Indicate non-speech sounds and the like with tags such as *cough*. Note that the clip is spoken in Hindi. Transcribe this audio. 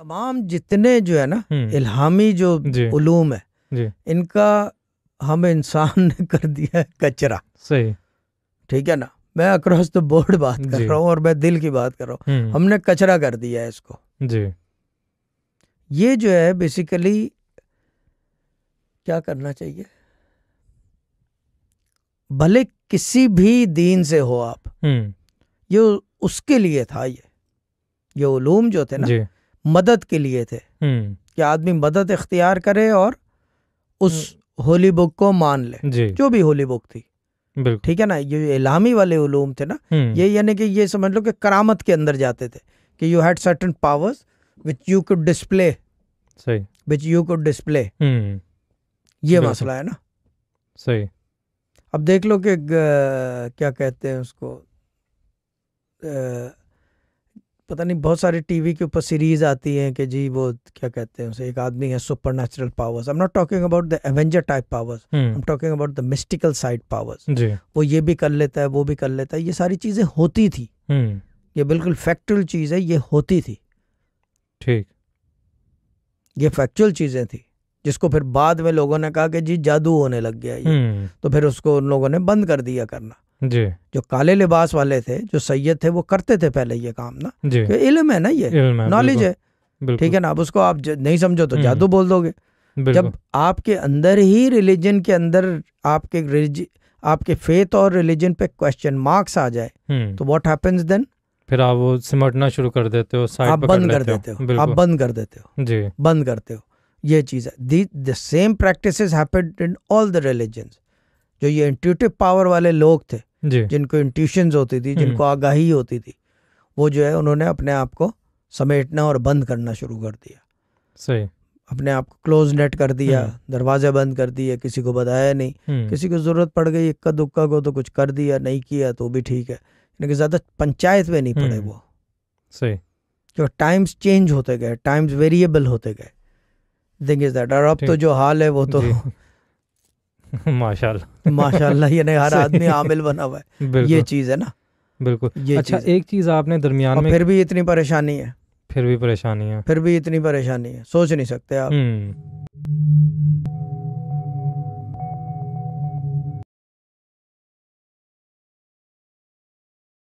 तमाम जितने जो है ना हम्म। इल्हामी जो उलूम है जी। इनका हम इंसान ने कर दिया कचरा सही ठीक है ना मैं अक्रॉस द बोर्ड बात कर रहा हूँ और मैं दिल की बात कर रहा हूँ हम्म। हमने कचरा कर दिया है इसको जी ये जो है बेसिकली क्या करना चाहिए भले किसी भी दीन से हो आप हम्म। ये उसके लिए था ये ये उलूम जो थे ना मदद के लिए थे हम्म। कि आदमी मदद इख्तियार करे और उस हम्म। होली बुक को मान ले जो भी होली बुक थी ठीक है ना ये इलामी वाले उलूम थे ना हम्म। ये यानी कि ये समझ लो कि करामत के अंदर जाते थे कि you had certain powers which you could display सही विच यू कुड डिस्प्ले ये मसला है ना सही अब देख लो कि क्या कहते हैं उसको आ, पता नहीं बहुत सारी टीवी के ऊपर सीरीज आती हैं कि जी वो क्या कहते हैं उसे एक आदमी है supernatural powers I am not talking about the avenger type powers I am talking about the mystical side powers वो ये भी कर लेता है वो भी कर लेता है ये सारी चीजें होती थी हम्म। ये बिल्कुल फैक्चुअल चीज है ये होती थी ठीक ये फैक्चुअल चीजें थी जिसको फिर बाद में लोगों ने कहा कि जी जादू होने लग गया ये हम्म। तो फिर उसको उन लोगों ने बंद कर दिया करना जी जो काले लिबास वाले थे जो सैयद थे वो करते थे पहले ये काम ना जी तो इल्म है ना ये नॉलेज है ठीक है ना अब उसको आप नहीं समझो तो हम्म। जादू बोल दोगे जब आपके अंदर ही रिलीजन के अंदर आपके आपके फेथ और रिलीजन पे क्वेश्चन मार्क्स आ जाए हम्म। तो व्हाट हैपेंस देन फिर आप वो सिमटना शुरू कर देते हो आप बंद कर देते हो आप बंद कर देते हो जी बंद करते हो ये चीज है the same practice happened in all the religion जो ये इंट्यूटिव पावर वाले लोग थे जिनको इंट्यूशन होती थी जिनको हम्म। आगाही होती थी वो जो है उन्होंने अपने आप को समेटना और बंद करना शुरू कर दिया सही अपने आप को क्लोज नेट कर दिया हम्म। दरवाजे बंद कर दिए किसी को बताया नहीं हम्म। किसी को जरूरत पड़ गई इक्का दुक्का को तो कुछ कर दिया नहीं किया तो भी ठीक है लेकिन ज्यादा तो पंचायत में नहीं पड़े वो सही जो टाइम्स चेंज होते गए टाइम्स वेरिएबल होते गए थिंग इज दैट और अब तो जो हाल है वो तो *laughs* *laughs* माशाल्लाह माशाल्लाह यानी हर *laughs* आदमी आमिल बना हुआ है ये चीज़ है ना बिल्कुल ये अच्छा चीज़ एक चीज़ आपने दरमियान में फिर भी इतनी परेशानी है फिर भी परेशानी है फिर भी इतनी परेशानी है सोच नहीं सकते आप हम्म।